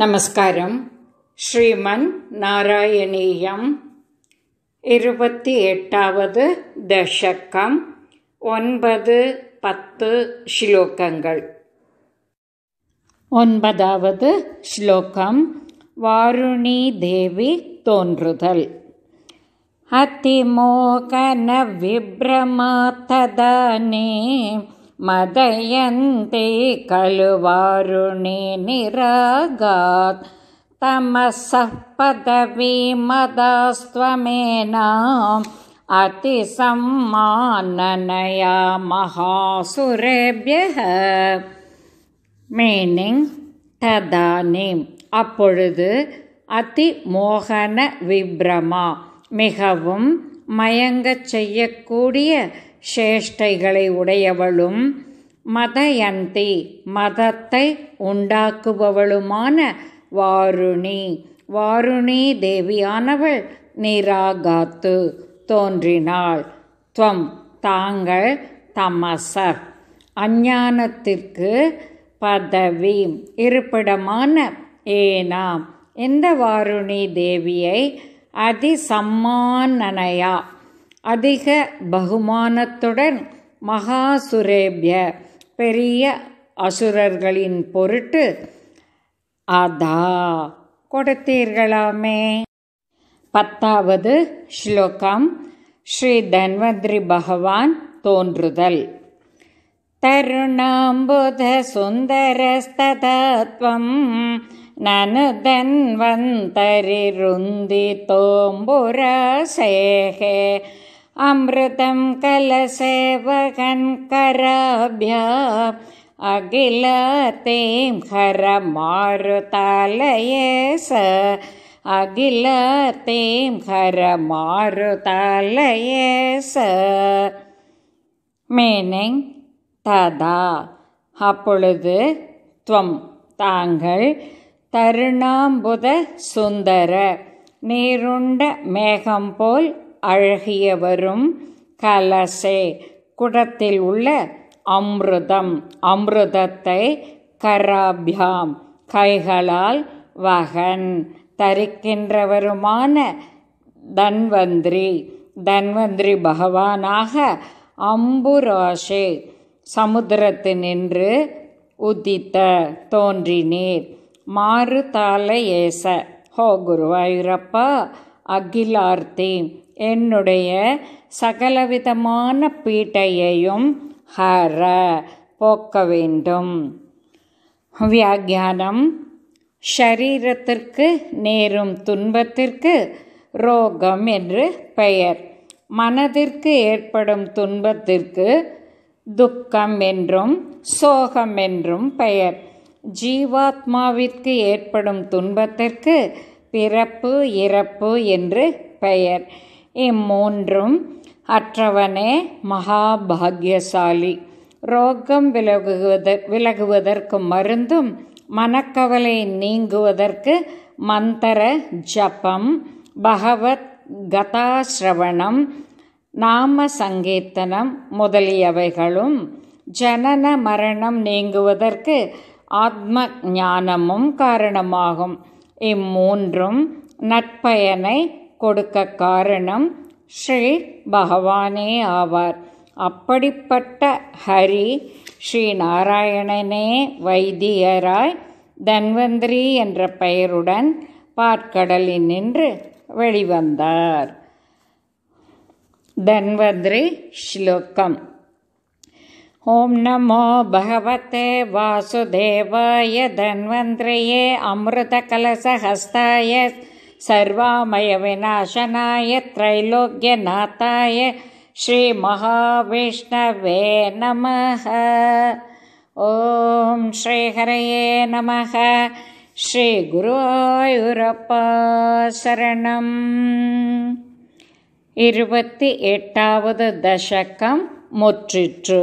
നമസ്കാരം ശ്രീമൻ നാരായണീയം ഇരുപത്തി എട്ടാവത് ദശക്കം ഒൻപത് പത്ത് ശ്ലോകങ്ങൾ ഒൻപതാവത് ശ്ലോകം വാരുണി ദേവി തോൻറുതൽ അതിമോകന വിഭ്രമാ തദാനേ மதையந்தே கழுவாருணே நிராகாத் தமசப்பதவீ மதாஸ்துவமேனாம் அதிசம்மானனயா மகாசுரேபியக மீனிங் ததானிம் அப்பொழுது அதி மோகன விப்ரமா மிகவும் மயங்கச் செய்யக்கூடிய சேஷ்டைகளை உடையவளும் மதயந்தி மதத்தை உண்டாக்குபவளுமான வாருணி வாருணி தேவியானவள் நிராகாத்து தோன்றினாள் துவம் தாங்கள் தமசர் அஞ்ஞானத்திற்கு பதவி இருப்பிடமான ஏனாம் இந்த வாருணி தேவியை அதிசம்மானனையா அதிக பகுமானத்துடன் மகாசுரேபிய பெரிய அசுரர்களின் பொருட்டு அதா கொடுத்தீர்களாமே பத்தாவது ஸ்லோகம் ஸ்ரீ தன்வந்திரி பகவான் தோன்றுதல் தருணாம்புத त्वम् ननेदन् वन्तरिरुंदी तोम्बुरसेह अमृतं कलसेवहकनकराभ्या अगिलतेम हरमारुतलयस अगिलतेम हरमारुतलयस मेनें तदा, हपुले त्वं ताङ्गे தருணாம்புத சுந்தர நீருண்ட மேகம்போல் அழகியவரும் கலசே குடத்தில் உள்ள அம்ருதம் அம்ருதத்தை கராபியாம் கைகளால் வகன் தரிக்கின்றவருமான தன்வந்திரி தன்வந்திரி பகவானாக அம்புராஷே சமுத்திரத்தினின்று உதித்த தோன்றினீர் ஏச ஹோ குருவாயூரப்பா அகிலார்த்தி என்னுடைய சகலவிதமான பீட்டையையும் ஹர போக்க வேண்டும் வியாக்கியானம் ஷரீரத்திற்கு நேரும் துன்பத்திற்கு ரோகம் என்று பெயர் மனதிற்கு ஏற்படும் துன்பத்திற்கு துக்கம் என்றும் சோகம் என்றும் பெயர் ஜீவாத்மாவிற்கு ஏற்படும் துன்பத்திற்கு பிறப்பு இறப்பு என்று பெயர் இம்மூன்றும் அற்றவனே மகாபாக்யசாலி ரோகம் விலகுவத விலகுவதற்கு மருந்தும் மனக்கவலை நீங்குவதற்கு மந்தர ஜபம் பகவத் கதாசிரவணம் நாம சங்கீர்த்தனம் முதலியவைகளும் ஜனன மரணம் நீங்குவதற்கு ஆத்ம ஞானமும் காரணமாகும் இம்மூன்றும் நற்பயனை கொடுக்க காரணம் ஸ்ரீ பகவானே ஆவார் அப்படிப்பட்ட ஹரி ஸ்ரீ நாராயணனே வைத்தியராய் தன்வந்திரி என்ற பெயருடன் பாற்கடலில் நின்று வெளிவந்தார் தன்வந்திரி ஸ்லோகம் ॐ नमो भगवते वासुदेवाय धन्वन्त्रये अमृतकलशहस्ताय सर्वामयविनाशनाय त्रैलोक्यनाथाय श्रीमहाविष्णवे नमः ॐ श्रीहरये नमः श्रीगुरुयुरप्पाशरणम् एटावद् दशकं मुचिटु